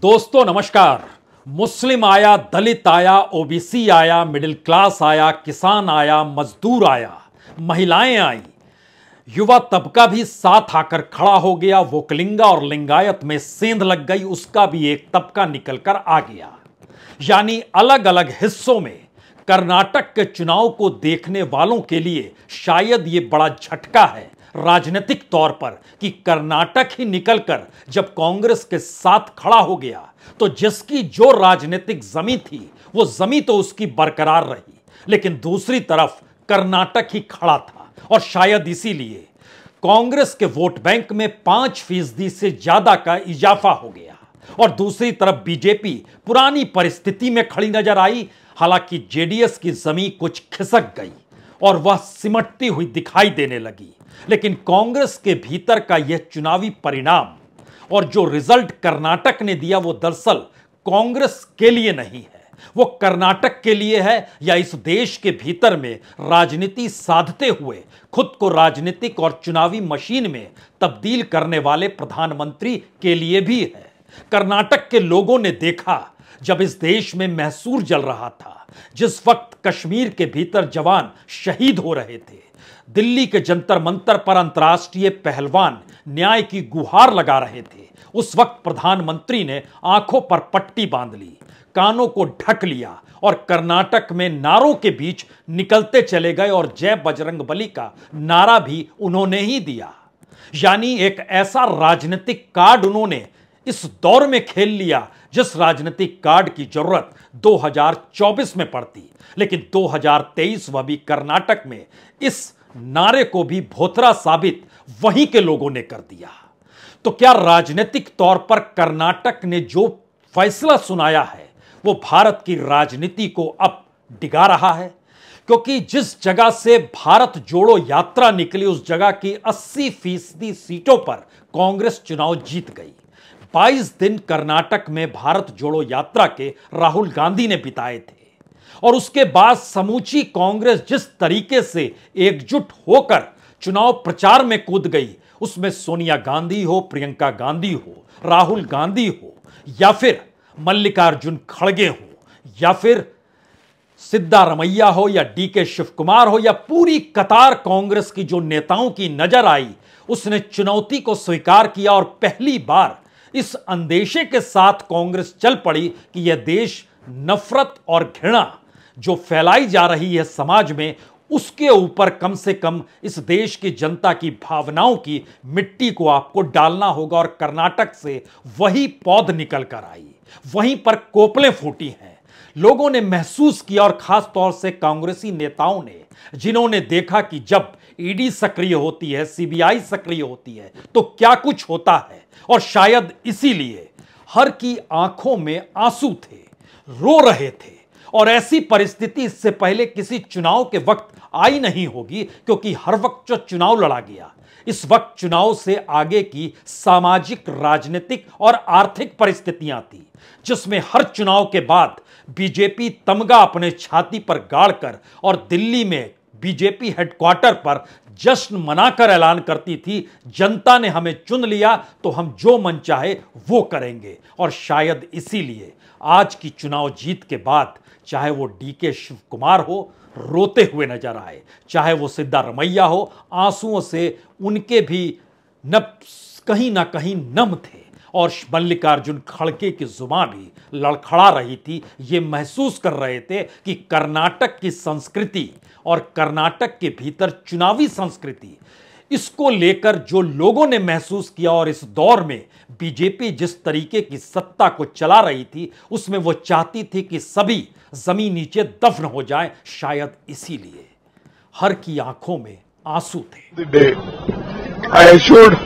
दोस्तों नमस्कार मुस्लिम आया दलित आया ओबीसी आया मिडिल क्लास आया किसान आया मजदूर आया महिलाएं आई युवा तबका भी साथ आकर खड़ा हो गया वो कलिंगा और लिंगायत में सेंध लग गई उसका भी एक तबका निकलकर आ गया यानी अलग अलग हिस्सों में कर्नाटक के चुनाव को देखने वालों के लिए शायद ये बड़ा झटका है राजनीतिक तौर पर कि कर्नाटक ही निकलकर जब कांग्रेस के साथ खड़ा हो गया तो जिसकी जो राजनीतिक जमी थी वो जमी तो उसकी बरकरार रही लेकिन दूसरी तरफ कर्नाटक ही खड़ा था और शायद इसीलिए कांग्रेस के वोट बैंक में पांच फीसदी से ज्यादा का इजाफा हो गया और दूसरी तरफ बीजेपी पुरानी परिस्थिति में खड़ी नजर आई हालांकि जेडीएस की जमी कुछ खिसक गई और वह सिमटती हुई दिखाई देने लगी लेकिन कांग्रेस के भीतर का यह चुनावी परिणाम और जो रिजल्ट कर्नाटक ने दिया वो दरअसल कांग्रेस के लिए नहीं है वो कर्नाटक के लिए है या इस देश के भीतर में राजनीति साधते हुए खुद को राजनीतिक और चुनावी मशीन में तब्दील करने वाले प्रधानमंत्री के लिए भी है कर्नाटक के लोगों ने देखा जब इस देश में मैसूर जल रहा था जिस वक्त कश्मीर के भीतर जवान शहीद हो रहे थे दिल्ली के जंतर मंतर पर अंतर्राष्ट्रीय पहलवान न्याय की गुहार लगा रहे थे उस वक्त प्रधानमंत्री ने आंखों पर पट्टी बांध ली कानों को ढक लिया और कर्नाटक में नारों के बीच निकलते चले गए और जय बजरंग बली का नारा भी उन्होंने ही दिया यानी एक ऐसा राजनीतिक कार्ड उन्होंने इस दौर में खेल लिया जिस राजनीतिक कार्ड की जरूरत 2024 में पड़ती लेकिन 2023 व भी कर्नाटक में इस नारे को भी भोथरा साबित वहीं के लोगों ने कर दिया तो क्या राजनीतिक तौर पर कर्नाटक ने जो फैसला सुनाया है वो भारत की राजनीति को अब डिगा रहा है क्योंकि जिस जगह से भारत जोड़ो यात्रा निकली उस जगह की 80 फीसदी सीटों पर कांग्रेस चुनाव जीत गई 22 दिन कर्नाटक में भारत जोड़ो यात्रा के राहुल गांधी ने बिताए थे और उसके बाद समूची कांग्रेस जिस तरीके से एकजुट होकर चुनाव प्रचार में कूद गई उसमें सोनिया गांधी हो प्रियंका गांधी हो राहुल गांधी हो या फिर मल्लिकार्जुन खड़गे हो या फिर सिद्धारमैया हो या डी के शिव कुमार हो या पूरी कतार कांग्रेस की जो नेताओं की नजर आई उसने चुनौती को स्वीकार किया और पहली बार इस अंदेशे के साथ कांग्रेस चल पड़ी कि यह देश नफरत और घृणा जो फैलाई जा रही है समाज में उसके ऊपर कम से कम इस देश की जनता की भावनाओं की मिट्टी को आपको डालना होगा और कर्नाटक से वही पौध निकल कर आई वहीं पर कोपलें फूटी हैं लोगों ने महसूस किया और खास तौर से कांग्रेसी नेताओं ने जिन्होंने देखा कि जब ईडी सक्रिय होती है सीबीआई सक्रिय होती है तो क्या कुछ होता है और शायद इसीलिए हर की आंखों में आंसू थे रो रहे थे और ऐसी परिस्थिति इससे पहले किसी चुनाव के वक्त आई नहीं होगी क्योंकि हर वक्त जो चुनाव लड़ा गया इस वक्त चुनाव से आगे की सामाजिक राजनीतिक और आर्थिक परिस्थितियां थी जिसमें हर चुनाव के बाद बीजेपी तमगा अपने छाती पर गाड़कर और दिल्ली में बीजेपी हेडक्वार्टर पर जश्न मनाकर ऐलान करती थी जनता ने हमें चुन लिया तो हम जो मन चाहे वो करेंगे और शायद इसीलिए आज की चुनाव जीत के बाद चाहे वो डी के शिव कुमार हो रोते हुए नजर आए चाहे वो सिद्धारमैया हो आंसुओं से उनके भी न कहीं ना कहीं नम थे और मल्लिकार्जुन खड़के की जुबा भी लड़खड़ा रही थी ये महसूस कर रहे थे कि कर्नाटक की संस्कृति और कर्नाटक के भीतर चुनावी संस्कृति इसको लेकर जो लोगों ने महसूस किया और इस दौर में बीजेपी जिस तरीके की सत्ता को चला रही थी उसमें वो चाहती थी कि सभी जमीन नीचे दफन हो जाए शायद इसीलिए हर की आंखों में आंसू थे I should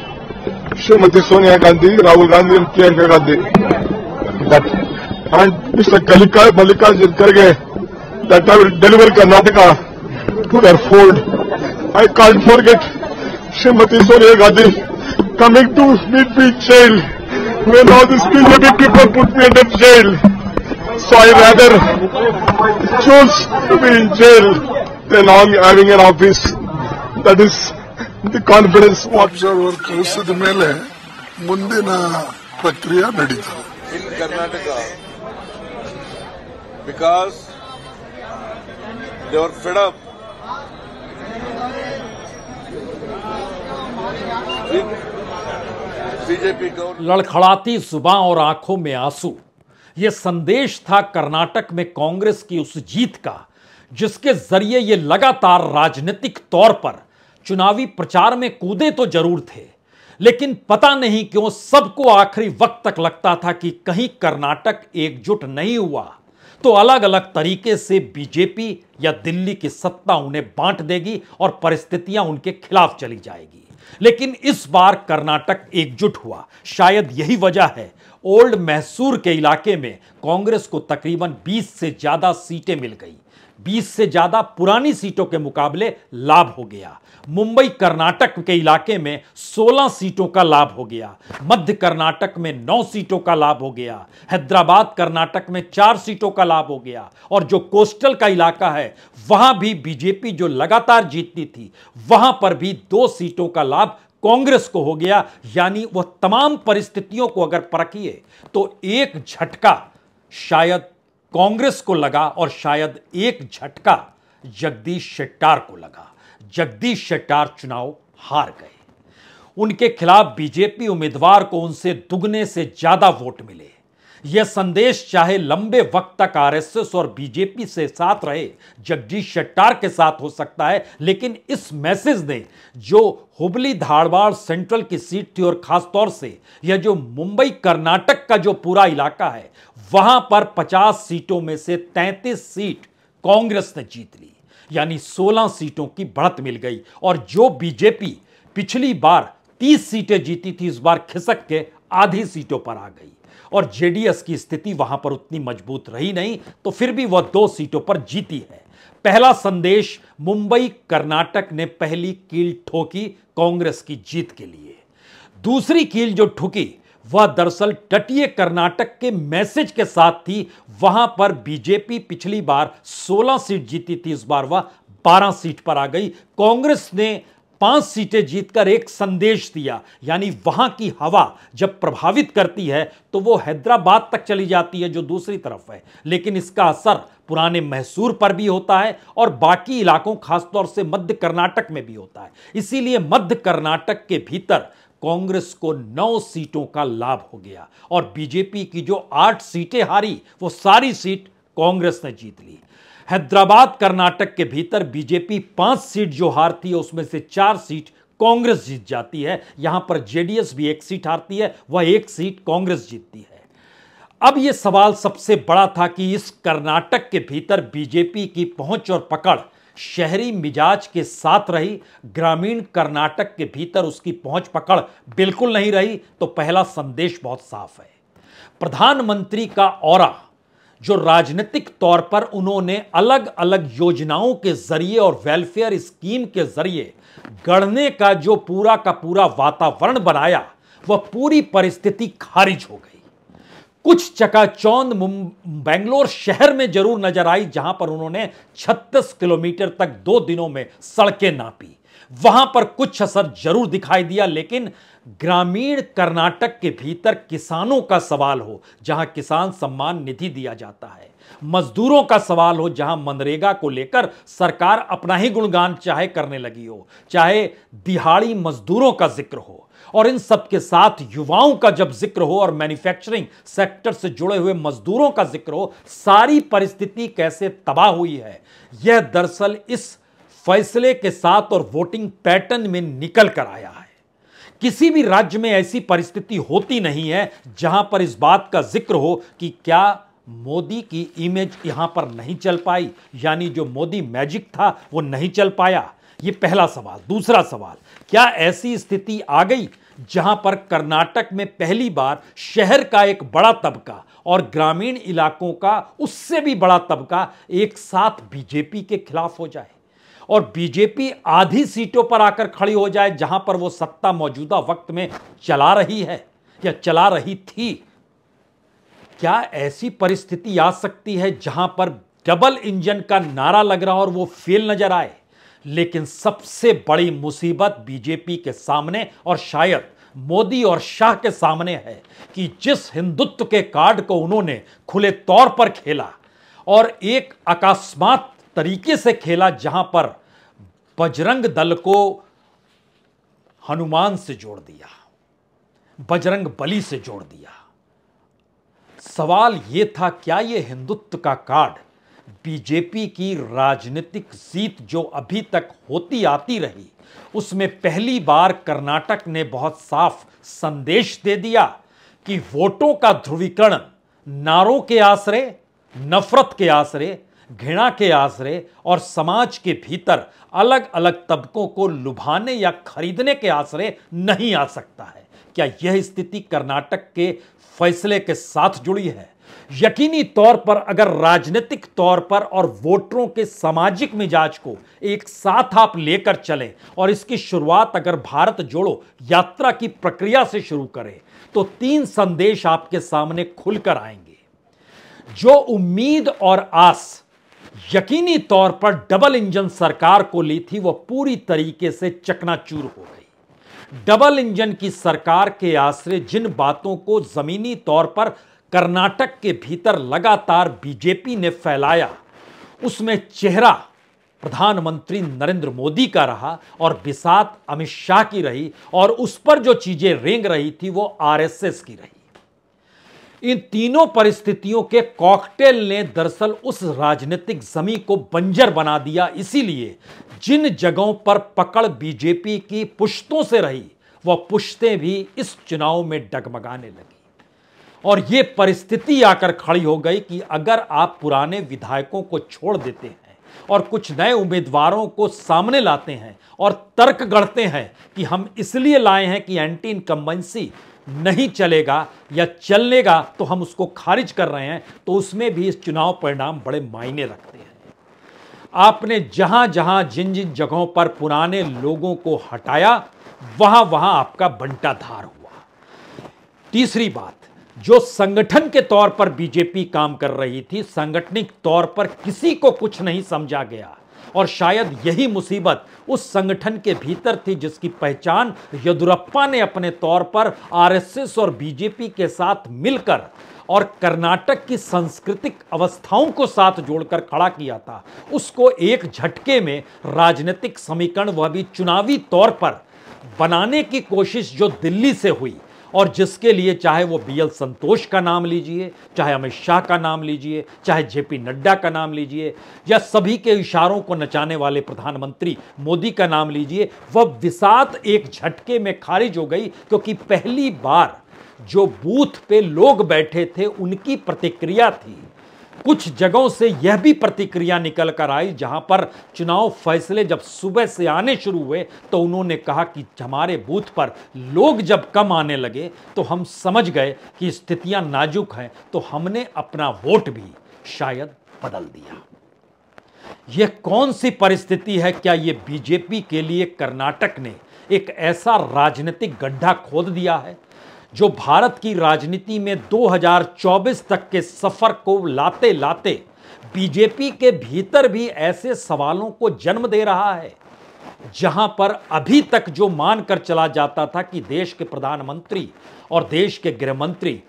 Shrimati Sonia Gandhi Rahul Gandhi Priyanka Gandhi mister Mallikarjun खड़गे that Karnataka to their fold. I can't forget Srimati Sonia Gandhi coming to meet me in jail when all these BJP people put me in jail. So I rather choose to be in jail than having an office. That is the confidence observer ಕಳಿಸಿದ ಮೇಲೆ ಮುಂದಿನ ಪ್ರಕ್ರಿಯೆ ನಡೀತದೆ In Karnataka because they were fed up BJP को लड़खड़ाती जुबा और आंखों में आंसू यह संदेश था कर्नाटक में कांग्रेस की उस जीत का जिसके जरिए ये लगातार राजनीतिक तौर पर चुनावी प्रचार में कूदे तो जरूर थे लेकिन पता नहीं क्यों सबको आखिरी वक्त तक लगता था कि कहीं कर्नाटक एकजुट नहीं हुआ तो अलग अलग तरीके से बीजेपी या दिल्ली की सत्ता उन्हें बांट देगी और परिस्थितियां उनके खिलाफ चली जाएगी लेकिन इस बार कर्नाटक एकजुट हुआ शायद यही वजह है ओल्ड मैसूर के इलाके में कांग्रेस को तकरीबन 20 से ज्यादा सीटें मिल गई 20 से ज्यादा पुरानी सीटों के मुकाबले लाभ हो गया मुंबई कर्नाटक के इलाके में 16 सीटों का लाभ हो गया मध्य कर्नाटक में 9 सीटों का लाभ हो गया हैदराबाद कर्नाटक में 4 सीटों का लाभ हो गया और जो कोस्टल का इलाका है वहां भी बीजेपी जो लगातार जीतती थी वहां पर भी दो सीटों का लाभ कांग्रेस को हो गया यानी वह तमाम परिस्थितियों को अगर परखिए तो एक झटका शायद कांग्रेस को लगा और शायद एक झटका जगदीश शेट्टार को लगा जगदीश शेट्टार चुनाव हार गए उनके खिलाफ बीजेपी उम्मीदवार को उनसे दुगने से ज्यादा वोट मिले यह संदेश चाहे लंबे वक्त तक आरएसएस और बीजेपी से साथ रहे जगदीश शेट्टार के साथ हो सकता है लेकिन इस मैसेज ने जो हुबली धारवाड़ सेंट्रल की सीट थी और खासतौर से यह जो मुंबई कर्नाटक का जो पूरा इलाका है वहां पर 50 सीटों में से 33 सीट कांग्रेस ने जीत ली यानी 16 सीटों की बढ़त मिल गई और जो बीजेपी पिछली बार 30 सीटें जीती थी इस बार खिसक के आधी सीटों पर आ गई और जेडीएस की स्थिति वहां पर उतनी मजबूत रही नहीं तो फिर भी वह दो सीटों पर जीती है पहला संदेश मुंबई कर्नाटक ने पहली कील ठोकी कांग्रेस की जीत के लिए दूसरी कील जो ठुकी वह दरअसल तटीय कर्नाटक के मैसेज के साथ थी वहां पर बीजेपी पिछली बार 16 सीट जीती थी इस बार वह 12 सीट पर आ गई कांग्रेस ने पांच सीटें जीतकर एक संदेश दिया यानी वहां की हवा जब प्रभावित करती है तो वो हैदराबाद तक चली जाती है जो दूसरी तरफ है लेकिन इसका असर पुराने मैसूर पर भी होता है और बाकी इलाकों खासतौर से मध्य कर्नाटक में भी होता है इसीलिए मध्य कर्नाटक के भीतर कांग्रेस को नौ सीटों का लाभ हो गया और बीजेपी की जो आठ सीटें हारी वो सारी सीट कांग्रेस ने जीत ली हैदराबाद कर्नाटक के भीतर बीजेपी पांच सीट जो हारती है उसमें से चार सीट कांग्रेस जीत जाती है यहां पर जेडीएस भी एक सीट हारती है वह एक सीट कांग्रेस जीतती है अब यह सवाल सबसे बड़ा था कि इस कर्नाटक के भीतर बीजेपी की पहुंच और पकड़ शहरी मिजाज के साथ रही ग्रामीण कर्नाटक के भीतर उसकी पहुंच पकड़ बिल्कुल नहीं रही तो पहला संदेश बहुत साफ है प्रधानमंत्री का और जो राजनीतिक तौर पर उन्होंने अलग अलग योजनाओं के जरिए और वेलफेयर स्कीम के जरिए गढ़ने का जो पूरा का पूरा वातावरण बनाया वह पूरी परिस्थिति खारिज हो गई कुछ चकाचौंध बेंगलोर शहर में जरूर नजर आई जहां पर उन्होंने 36 किलोमीटर तक दो दिनों में सड़कें नापी वहां पर कुछ असर जरूर दिखाई दिया लेकिन ग्रामीण कर्नाटक के भीतर किसानों का सवाल हो जहां किसान सम्मान निधि दिया जाता है मजदूरों का सवाल हो जहां मनरेगा को लेकर सरकार अपना ही गुणगान चाहे करने लगी हो चाहे दिहाड़ी मजदूरों का जिक्र हो और इन सब के साथ युवाओं का जब जिक्र हो और मैन्युफैक्चरिंग सेक्टर से जुड़े हुए मजदूरों का जिक्र हो सारी परिस्थिति कैसे तबाह हुई है यह दरअसल इस फैसले के साथ और वोटिंग पैटर्न में निकल कर आया है किसी भी राज्य में ऐसी परिस्थिति होती नहीं है जहां पर इस बात का जिक्र हो कि क्या मोदी की इमेज यहां पर नहीं चल पाई यानी जो मोदी मैजिक था वो नहीं चल पाया ये पहला सवाल दूसरा सवाल क्या ऐसी स्थिति आ गई जहां पर कर्नाटक में पहली बार शहर का एक बड़ा तबका और ग्रामीण इलाकों का उससे भी बड़ा तबका एक साथ बीजेपी के खिलाफ हो जाए और बीजेपी आधी सीटों पर आकर खड़ी हो जाए जहां पर वो सत्ता मौजूदा वक्त में चला रही है या चला रही थी क्या ऐसी परिस्थिति आ सकती है जहां पर डबल इंजन का नारा लग रहा और वो फेल नजर आए लेकिन सबसे बड़ी मुसीबत बीजेपी के सामने और शायद मोदी और शाह के सामने है कि जिस हिंदुत्व के कार्ड को उन्होंने खुले तौर पर खेला और एक अकस्मात तरीके से खेला जहां पर बजरंग दल को हनुमान से जोड़ दिया बजरंग बली से जोड़ दिया सवाल यह था क्या यह हिंदुत्व का कार्ड बीजेपी की राजनीतिक जीत जो अभी तक होती आती रही उसमें पहली बार कर्नाटक ने बहुत साफ संदेश दे दिया कि वोटों का ध्रुवीकरण नारों के आश्रय नफरत के आश्रय घृणा के आसरे और समाज के भीतर अलग अलग तबकों को लुभाने या खरीदने के आश्रे नहीं आ सकता है क्या यह स्थिति कर्नाटक के फैसले के साथ जुड़ी है यकीनी तौर पर अगर राजनीतिक तौर पर और वोटरों के सामाजिक मिजाज को एक साथ आप लेकर चलें और इसकी शुरुआत अगर भारत जोड़ो यात्रा की प्रक्रिया से शुरू करें तो तीन संदेश आपके सामने खुलकर आएंगे जो उम्मीद और आस यकीनी तौर पर डबल इंजन सरकार को ली थी वो पूरी तरीके से चकनाचूर हो गई डबल इंजन की सरकार के आश्रय जिन बातों को जमीनी तौर पर कर्नाटक के भीतर लगातार बीजेपी ने फैलाया उसमें चेहरा प्रधानमंत्री नरेंद्र मोदी का रहा और बिसात अमित शाह की रही और उस पर जो चीजें रेंग रही थी वो आरएसएस की रही इन तीनों परिस्थितियों के कॉकटेल ने दरअसल उस राजनीतिक जमी को बंजर बना दिया इसीलिए जिन जगहों पर पकड़ बीजेपी की पुश्तों से रही वह पुश्तें भी इस चुनाव में डगमगाने लगी और यह परिस्थिति आकर खड़ी हो गई कि अगर आप पुराने विधायकों को छोड़ देते हैं और कुछ नए उम्मीदवारों को सामने लाते हैं और तर्क गढ़ते हैं कि हम इसलिए लाए हैं कि एंटी इनकम्बेंसी नहीं चलेगा या चलनेगा तो हम उसको खारिज कर रहे हैं तो उसमें भी इस चुनाव परिणाम बड़े मायने रखते हैं आपने जहां जहां जिन जिन जगहों पर पुराने लोगों को हटाया वहां वहां आपका बंटाधार हुआ तीसरी बात जो संगठन के तौर पर बीजेपी काम कर रही थी संगठनिक तौर पर किसी को कुछ नहीं समझा गया और शायद यही मुसीबत उस संगठन के भीतर थी जिसकी पहचान येदुरप्पा ने अपने तौर पर आरएसएस और बीजेपी के साथ मिलकर और कर्नाटक की सांस्कृतिक अवस्थाओं को साथ जोड़कर खड़ा किया था उसको एक झटके में राजनीतिक समीकरण वह भी चुनावी तौर पर बनाने की कोशिश जो दिल्ली से हुई और जिसके लिए चाहे वो बीएल संतोष का नाम लीजिए चाहे अमित शाह का नाम लीजिए चाहे जेपी नड्डा का नाम लीजिए या सभी के इशारों को नचाने वाले प्रधानमंत्री मोदी का नाम लीजिए वह विसात एक झटके में खारिज हो गई क्योंकि पहली बार जो बूथ पे लोग बैठे थे उनकी प्रतिक्रिया थी कुछ जगहों से यह भी प्रतिक्रिया निकल कर आई जहां पर चुनाव फैसले जब सुबह से आने शुरू हुए तो उन्होंने कहा कि हमारे बूथ पर लोग जब कम आने लगे तो हम समझ गए कि स्थितियां नाजुक हैं तो हमने अपना वोट भी शायद बदल दिया यह कौन सी परिस्थिति है क्या ये बीजेपी के लिए कर्नाटक ने एक ऐसा राजनीतिक गड्ढा खोद दिया है जो भारत की राजनीति में 2024 तक के सफर को लाते लाते बीजेपी के भीतर भी ऐसे सवालों को जन्म दे रहा है जहां पर अभी तक जो मानकर चला जाता था कि देश के प्रधानमंत्री और देश के गृहमंत्री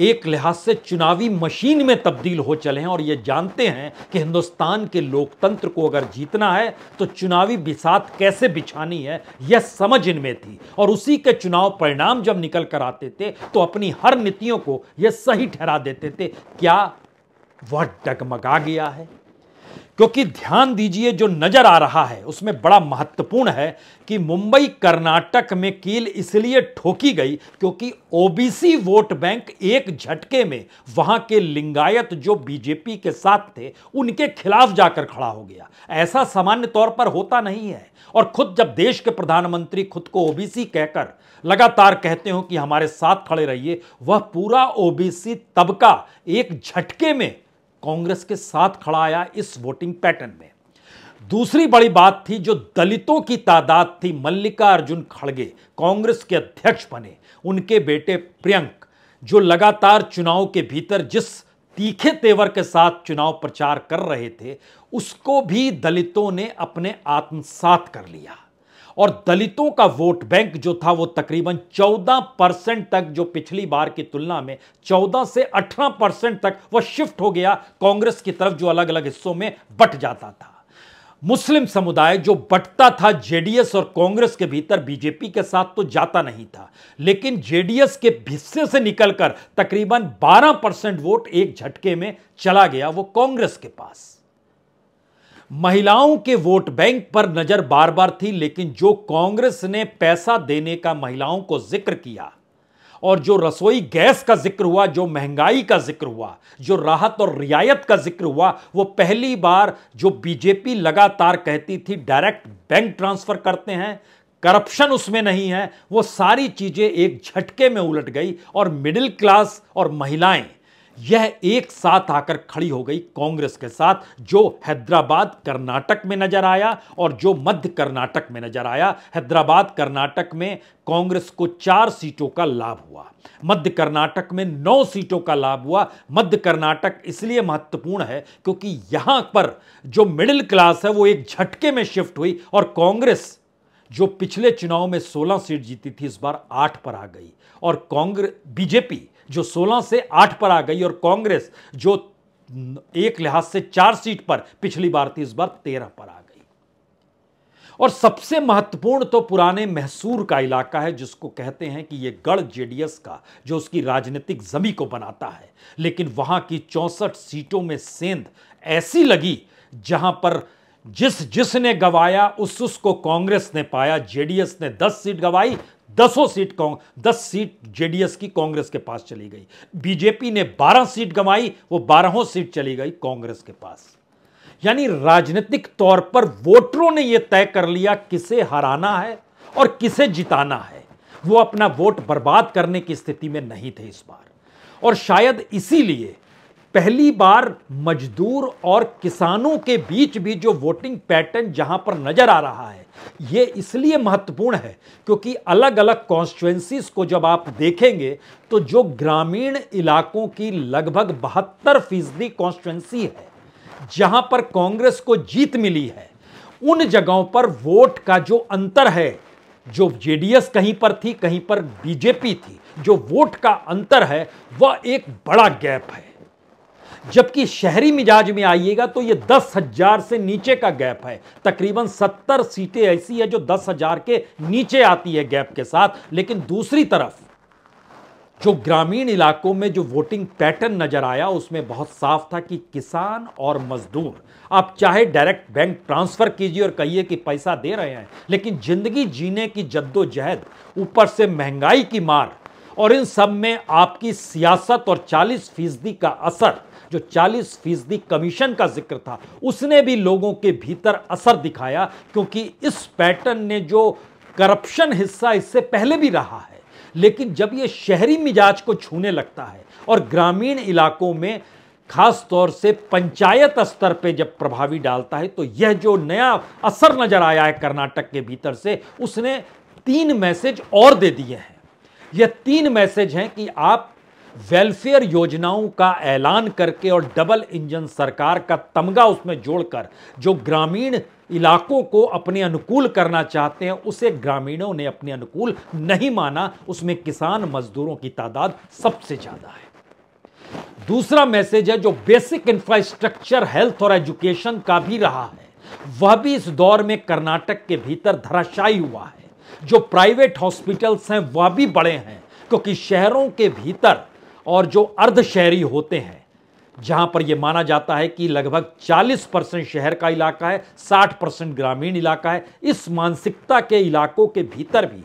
एक लिहाज से चुनावी मशीन में तब्दील हो चले हैं और ये जानते हैं कि हिंदुस्तान के लोकतंत्र को अगर जीतना है तो चुनावी बिसात कैसे बिछानी है यह समझ इनमें थी और उसी के चुनाव परिणाम जब निकल कर आते थे तो अपनी हर नीतियों को यह सही ठहरा देते थे क्या वह डगमगा गया है क्योंकि ध्यान दीजिए जो नजर आ रहा है उसमें बड़ा महत्वपूर्ण है कि मुंबई कर्नाटक में कील इसलिए ठोकी गई क्योंकि ओबीसी वोट बैंक एक झटके में वहां के लिंगायत जो बीजेपी के साथ थे उनके खिलाफ जाकर खड़ा हो गया ऐसा सामान्य तौर पर होता नहीं है और खुद जब देश के प्रधानमंत्री खुद को ओबीसी कहकर लगातार कहते हो कि हमारे साथ खड़े रहिए वह पूरा ओबीसी तबका एक झटके में कांग्रेस के साथ खड़ा आया इस वोटिंग पैटर्न में दूसरी बड़ी बात थी जो दलितों की तादाद थी मल्लिका अर्जुन खड़गे कांग्रेस के अध्यक्ष बने उनके बेटे प्रियंक जो लगातार चुनाव के भीतर जिस तीखे तेवर के साथ चुनाव प्रचार कर रहे थे उसको भी दलितों ने अपने आत्मसात कर लिया और दलितों का वोट बैंक जो था वो तकरीबन 14 परसेंट तक जो पिछली बार की तुलना में 14 से 18 परसेंट तक वो शिफ्ट हो गया कांग्रेस की तरफ जो अलग अलग हिस्सों में बट जाता था मुस्लिम समुदाय जो बटता था जेडीएस और कांग्रेस के भीतर बीजेपी के साथ तो जाता नहीं था लेकिन जेडीएस के हिस्से से निकलकर तकरीबन 12 परसेंट वोट एक झटके में चला गया वो कांग्रेस के पास महिलाओं के वोट बैंक पर नजर बार बार थी लेकिन जो कांग्रेस ने पैसा देने का महिलाओं को जिक्र किया और जो रसोई गैस का जिक्र हुआ जो महंगाई का जिक्र हुआ जो राहत और रियायत का जिक्र हुआ वो पहली बार जो बीजेपी लगातार कहती थी डायरेक्ट बैंक ट्रांसफर करते हैं करप्शन उसमें नहीं है वो सारी चीजें एक झटके में उलट गई और मिडिल क्लास और महिलाएं यह एक साथ आकर खड़ी हो गई कांग्रेस के साथ जो हैदराबाद कर्नाटक में नजर आया और जो मध्य कर्नाटक में नजर आया हैदराबाद कर्नाटक में कांग्रेस को चार सीटों का लाभ हुआ मध्य कर्नाटक में नौ सीटों का लाभ हुआ मध्य कर्नाटक इसलिए महत्वपूर्ण है क्योंकि यहां पर जो मिडिल क्लास है वो एक झटके में शिफ्ट हुई और कांग्रेस जो पिछले चुनाव में 16 सीट जीती थी इस बार 8 पर आ गई और कांग्रेस बीजेपी जो 16 से 8 पर आ गई और कांग्रेस जो एक लिहाज से चार सीट पर पिछली बार थी इस बार तेरह पर आ गई और सबसे महत्वपूर्ण तो पुराने मैसूर का इलाका है जिसको कहते हैं कि यह गढ़ जेडीएस का जो उसकी राजनीतिक जमी को बनाता है लेकिन वहां की चौंसठ सीटों में सेंध ऐसी लगी जहां पर जिस जिसने गवाया उस उसको कांग्रेस ने पाया जेडीएस ने 10 सीट गवाई दसों सीट दस सीट जेडीएस की कांग्रेस के पास चली गई बीजेपी ने बारह सीट गंवाई वो बारहों सीट चली गई कांग्रेस के पास यानी राजनीतिक तौर पर वोटरों ने यह तय कर लिया किसे हराना है और किसे जिताना है वो अपना वोट बर्बाद करने की स्थिति में नहीं थे इस बार और शायद इसीलिए पहली बार मजदूर और किसानों के बीच भी जो वोटिंग पैटर्न जहां पर नजर आ रहा है ये इसलिए महत्वपूर्ण है क्योंकि अलग अलग कॉन्स्टिट्युएंसीज को जब आप देखेंगे तो जो ग्रामीण इलाकों की लगभग बहत्तर फीसदी कॉन्स्टिट्युएंसी है जहां पर कांग्रेस को जीत मिली है उन जगहों पर वोट का जो अंतर है जो जेडीएस कहीं पर थी कहीं पर बीजेपी थी जो वोट का अंतर है वह एक बड़ा गैप है जबकि शहरी मिजाज में आइएगा तो ये दस हजार से नीचे का गैप है तकरीबन सत्तर सीटें ऐसी है जो दस हजार के नीचे आती है गैप के साथ लेकिन दूसरी तरफ जो ग्रामीण इलाकों में जो वोटिंग पैटर्न नजर आया उसमें बहुत साफ था कि किसान और मजदूर आप चाहे डायरेक्ट बैंक ट्रांसफर कीजिए और कहिए कि पैसा दे रहे हैं लेकिन जिंदगी जीने की जद्दोजहद ऊपर से महंगाई की मार और इन सब में आपकी सियासत और 40 फीसदी का असर जो 40 फीसदी कमीशन का जिक्र था उसने भी लोगों के भीतर असर दिखाया क्योंकि इस पैटर्न ने जो करप्शन हिस्सा इससे पहले भी रहा है लेकिन जब ये शहरी मिजाज को छूने लगता है और ग्रामीण इलाकों में खास तौर से पंचायत स्तर पे जब प्रभावी डालता है तो यह जो नया असर नजर आया है कर्नाटक के भीतर से उसने तीन मैसेज और दे दिए हैं यह तीन मैसेज हैं कि आप वेलफेयर योजनाओं का ऐलान करके और डबल इंजन सरकार का तमगा उसमें जोड़कर जो ग्रामीण इलाकों को अपने अनुकूल करना चाहते हैं उसे ग्रामीणों ने अपने अनुकूल नहीं माना उसमें किसान मजदूरों की तादाद सबसे ज़्यादा है दूसरा मैसेज है जो बेसिक इंफ्रास्ट्रक्चर हेल्थ और एजुकेशन का भी रहा है वह भी इस दौर में कर्नाटक के भीतर धराशायी हुआ है जो प्राइवेट हॉस्पिटल्स हैं वह भी बड़े हैं क्योंकि शहरों के भीतर और जो अर्ध शहरी होते हैं जहां पर यह माना जाता है कि लगभग 40 परसेंट शहर का इलाका है 60 परसेंट ग्रामीण इलाका है इस मानसिकता के इलाकों के भीतर भी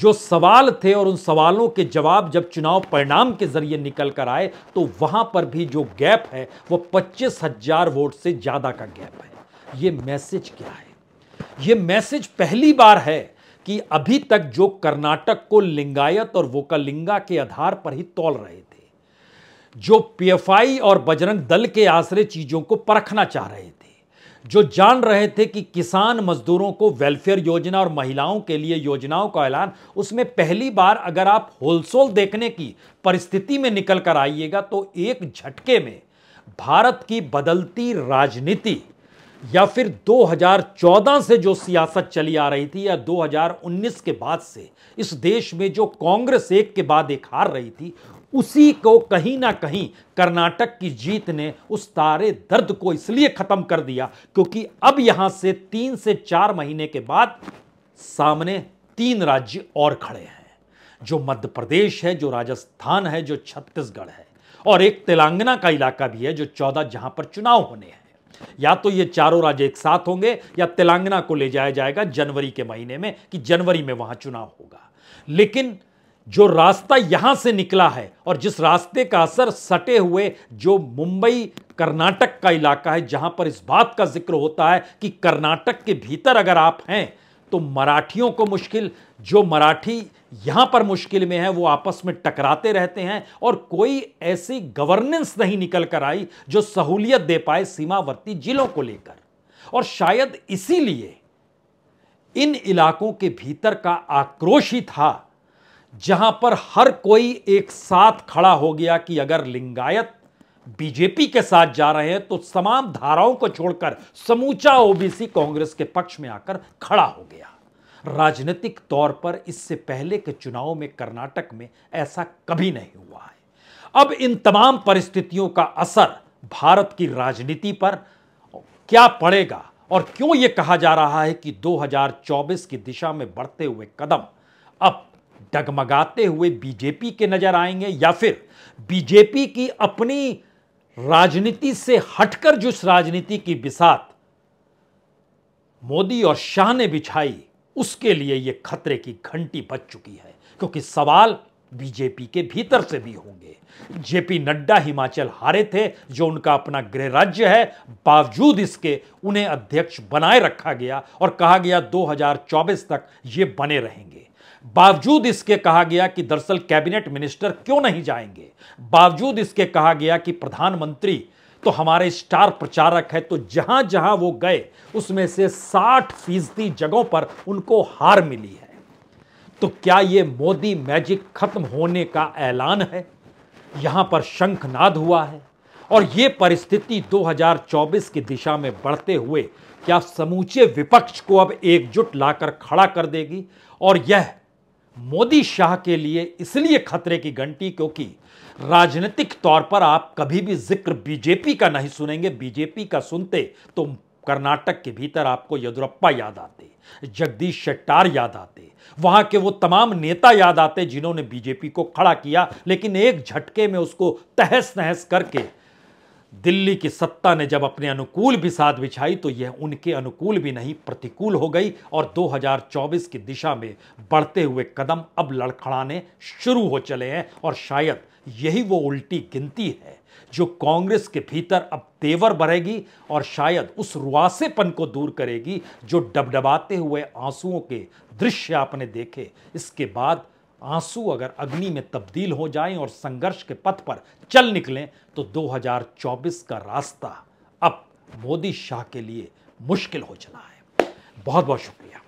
जो सवाल थे और उन सवालों के जवाब जब चुनाव परिणाम के जरिए निकल कर आए तो वहां पर भी जो गैप है वो पच्चीस हजार वोट से ज़्यादा का गैप है ये मैसेज क्या है ये मैसेज पहली बार है कि अभी तक जो कर्नाटक को लिंगायत और वोकलिंगा के आधार पर ही तोल रहे थे जो पीएफआई और बजरंग दल के आश्रय चीज़ों को परखना चाह रहे थे जो जान रहे थे कि किसान मजदूरों को वेलफेयर योजना और महिलाओं के लिए योजनाओं का ऐलान उसमें पहली बार अगर आप होलसोल देखने की परिस्थिति में निकल कर आइएगा तो एक झटके में भारत की बदलती राजनीति या फिर 2014 से जो सियासत चली आ रही थी या 2019 के बाद से इस देश में जो कांग्रेस एक के बाद एक हार रही थी उसी को कहीं ना कहीं कर्नाटक की जीत ने उस तारे दर्द को इसलिए खत्म कर दिया क्योंकि अब यहां से तीन से चार महीने के बाद सामने तीन राज्य और खड़े हैं जो मध्य प्रदेश है जो राजस्थान है जो छत्तीसगढ़ है और एक तेलंगाना का इलाका भी है जो चौदह जहां पर चुनाव होने हैं या तो ये चारों राज्य एक साथ होंगे या तेलंगाना को ले जाया जाएगा जनवरी के महीने में कि जनवरी में वहां चुनाव होगा लेकिन जो रास्ता यहां से निकला है और जिस रास्ते का असर सटे हुए जो मुंबई कर्नाटक का इलाका है जहां पर इस बात का जिक्र होता है कि कर्नाटक के भीतर अगर आप हैं तो मराठियों को मुश्किल जो मराठी यहाँ पर मुश्किल में है वो आपस में टकराते रहते हैं और कोई ऐसी गवर्नेंस नहीं निकल कर आई जो सहूलियत दे पाए सीमावर्ती जिलों को लेकर और शायद इसीलिए इन इलाकों के भीतर का आक्रोश ही था जहां पर हर कोई एक साथ खड़ा हो गया कि अगर लिंगायत बीजेपी के साथ जा रहे हैं तो तमाम धाराओं को छोड़कर समूचा ओबीसी कांग्रेस के पक्ष में आकर खड़ा हो गया राजनीतिक तौर पर इससे पहले के चुनाव में कर्नाटक में ऐसा कभी नहीं हुआ है अब इन तमाम परिस्थितियों का असर भारत की राजनीति पर क्या पड़ेगा और क्यों ये कहा जा रहा है कि 2024 की दिशा में बढ़ते हुए कदम अब डगमगाते हुए बीजेपी के नजर आएंगे या फिर बीजेपी की अपनी राजनीति से हटकर जिस राजनीति की बिसात मोदी और शाह ने बिछाई उसके लिए यह खतरे की घंटी बच चुकी है क्योंकि सवाल बीजेपी के भीतर से भी होंगे जेपी नड्डा हिमाचल हारे थे जो उनका अपना गृह राज्य है बावजूद इसके उन्हें अध्यक्ष बनाए रखा गया और कहा गया 2024 तक ये बने रहेंगे बावजूद इसके कहा गया कि दरअसल कैबिनेट मिनिस्टर क्यों नहीं जाएंगे बावजूद इसके कहा गया कि प्रधानमंत्री तो हमारे स्टार प्रचारक है तो जहां जहां वो गए उसमें से 60 फीसदी जगहों पर उनको हार मिली है तो क्या ये मोदी मैजिक खत्म होने का ऐलान है यहां पर शंखनाद हुआ है और ये परिस्थिति 2024 की दिशा में बढ़ते हुए क्या समूचे विपक्ष को अब एकजुट लाकर खड़ा कर देगी और यह मोदी शाह के लिए इसलिए खतरे की घंटी क्योंकि राजनीतिक तौर पर आप कभी भी जिक्र बीजेपी का नहीं सुनेंगे बीजेपी का सुनते तो कर्नाटक के भीतर आपको येदुरप्पा याद आते जगदीश शेट्टार याद आते वहां के वो तमाम नेता याद आते जिन्होंने बीजेपी को खड़ा किया लेकिन एक झटके में उसको तहस नहस करके दिल्ली की सत्ता ने जब अपने अनुकूल भी साथ बिछाई तो यह उनके अनुकूल भी नहीं प्रतिकूल हो गई और 2024 की दिशा में बढ़ते हुए कदम अब लड़खड़ाने शुरू हो चले हैं और शायद यही वो उल्टी गिनती है जो कांग्रेस के भीतर अब तेवर भरेगी और शायद उस रुआसेपन को दूर करेगी जो डबडबाते हुए आंसुओं के दृश्य आपने देखे इसके बाद आंसू अगर अग्नि में तब्दील हो जाएं और संघर्ष के पथ पर चल निकलें तो 2024 का रास्ता अब मोदी शाह के लिए मुश्किल हो चला है बहुत बहुत शुक्रिया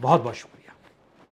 बहुत बहुत शुक्रिया